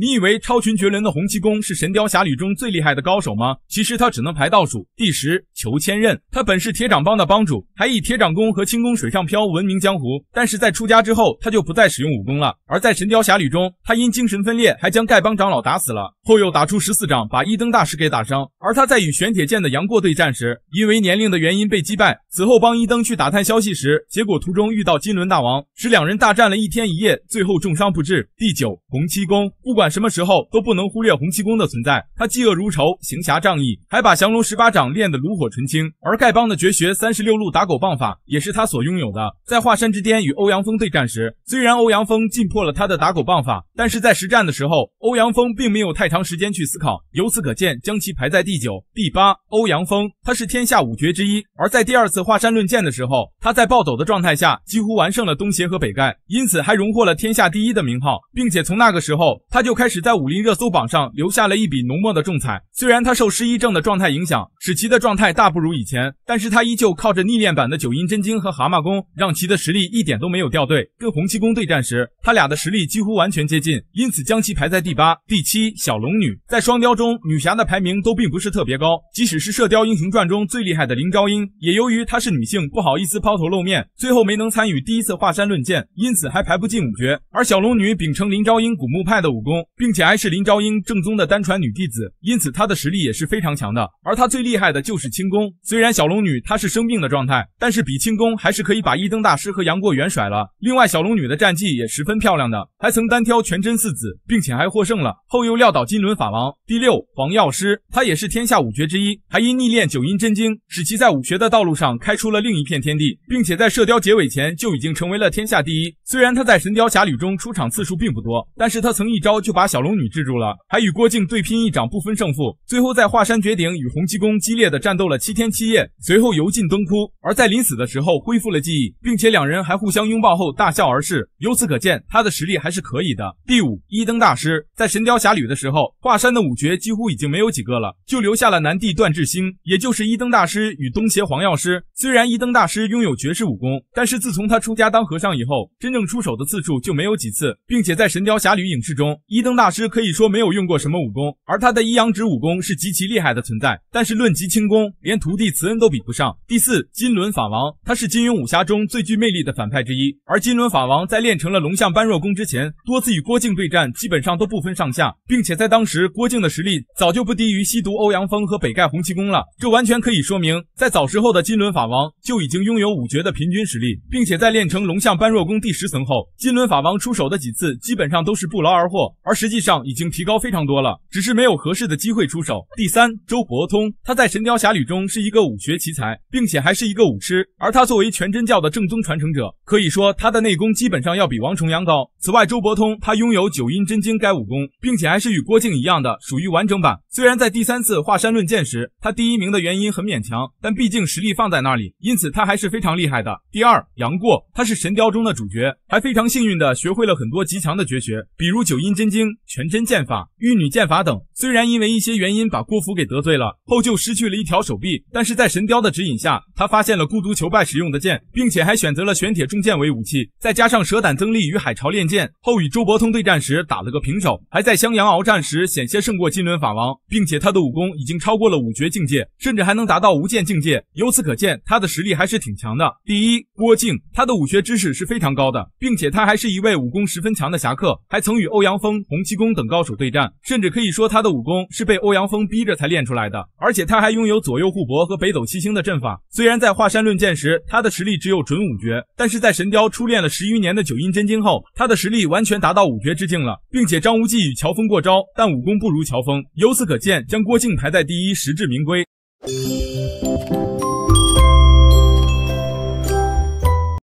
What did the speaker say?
你以为超群绝伦的洪七公是《神雕侠侣》中最厉害的高手吗？其实他只能排倒数第十。裘千仞，他本是铁掌帮的帮主，还以铁掌功和轻功水上漂闻名江湖。但是在出家之后，他就不再使用武功了。而在《神雕侠侣》中，他因精神分裂，还将丐帮长老打死了。后又打出十四掌，把一灯大师给打伤。而他在与玄铁剑的杨过对战时，因为年龄的原因被击败。此后帮一灯去打探消息时，结果途中遇到金轮大王，使两人大战了一天一夜，最后重伤不治。第九，洪七公，不管什么时候都不能忽略洪七公的存在。他嫉恶如仇，行侠仗义，还把降龙十八掌练得炉火纯青。而丐帮的绝学三十六路打狗棒法也是他所拥有的。在华山之巅与欧阳锋对战时，虽然欧阳锋进破了他的打狗棒法，但是在实战的时候，欧阳锋并没有太长。时间去思考，由此可见，将其排在第九、第八。欧阳锋，他是天下五绝之一，而在第二次华山论剑的时候，他在暴走的状态下，几乎完胜了东邪和北丐，因此还荣获了天下第一的名号，并且从那个时候，他就开始在武林热搜榜上留下了一笔浓墨的重彩。虽然他受失忆症的状态影响，使其的状态大不如以前，但是他依旧靠着逆练版的九阴真经和蛤蟆功，让其的实力一点都没有掉队。跟洪七公对战时，他俩的实力几乎完全接近，因此将其排在第八、第七。小。龙女在双雕中，女侠的排名都并不是特别高。即使是《射雕英雄传》中最厉害的林朝英，也由于她是女性，不好意思抛头露面，最后没能参与第一次华山论剑，因此还排不进五绝。而小龙女秉承林朝英古墓派的武功，并且还是林朝英正宗的单传女弟子，因此她的实力也是非常强的。而她最厉害的就是轻功。虽然小龙女她是生病的状态，但是比轻功还是可以把一灯大师和杨过元甩了。另外，小龙女的战绩也十分漂亮的，还曾单挑全真四子，并且还获胜了。后又撂倒。金轮法王第六黄药师，他也是天下五绝之一，还因逆练九阴真经，使其在武学的道路上开出了另一片天地，并且在射雕结尾前就已经成为了天下第一。虽然他在神雕侠侣中出场次数并不多，但是他曾一招就把小龙女制住了，还与郭靖对拼一掌不分胜负。最后在华山绝顶与洪七公激烈的战斗了七天七夜，随后油尽灯枯，而在临死的时候恢复了记忆，并且两人还互相拥抱后大笑而逝。由此可见，他的实力还是可以的。第五一灯大师在神雕侠侣的时候。华山的五绝几乎已经没有几个了，就留下了南帝段智兴，也就是一灯大师与东邪黄药师。虽然一灯大师拥有绝世武功，但是自从他出家当和尚以后，真正出手的次数就没有几次，并且在《神雕侠侣》影视中，一灯大师可以说没有用过什么武功，而他的一阳指武功是极其厉害的存在，但是论及轻功，连徒弟慈恩都比不上。第四，金轮法王，他是金庸武侠中最具魅力的反派之一，而金轮法王在练成了龙象般若功之前，多次与郭靖对战，基本上都不分上下，并且在当时郭靖的实力早就不低于西毒欧阳锋和北丐洪七公了，这完全可以说明，在早时候的金轮法王就已经拥有五绝的平均实力，并且在练成龙象般若功第十层后，金轮法王出手的几次基本上都是不劳而获，而实际上已经提高非常多了，只是没有合适的机会出手。第三，周伯通，他在《神雕侠侣》中是一个武学奇才，并且还是一个武痴，而他作为全真教的正宗传承者，可以说他的内功基本上要比王重阳高。此外，周伯通他拥有九阴真经该武功，并且还是与郭。镜一样的属于完整版。虽然在第三次华山论剑时，他第一名的原因很勉强，但毕竟实力放在那里，因此他还是非常厉害的。第二，杨过，他是神雕中的主角，还非常幸运的学会了很多极强的绝学，比如九阴真经、全真剑法、玉女剑法等。虽然因为一些原因把郭芙给得罪了，后就失去了一条手臂，但是在神雕的指引下，他发现了孤独求败使用的剑，并且还选择了玄铁重剑为武器，再加上蛇胆增力与海潮练剑后，与周伯通对战时打了个平手，还在襄阳鏖战时。时险些胜过金轮法王，并且他的武功已经超过了五绝境界，甚至还能达到无间境界。由此可见，他的实力还是挺强的。第一，郭靖，他的武学知识是非常高的，并且他还是一位武功十分强的侠客，还曾与欧阳锋、洪七公等高手对战，甚至可以说他的武功是被欧阳锋逼着才练出来的。而且他还拥有左右互搏和北斗七星的阵法。虽然在华山论剑时，他的实力只有准五绝，但是在神雕初练了十余年的九阴真经后，他的实力完全达到五绝之境了，并且张无忌与乔峰过招。但武功不如乔峰，由此可见，将郭靖排在第一实至名归。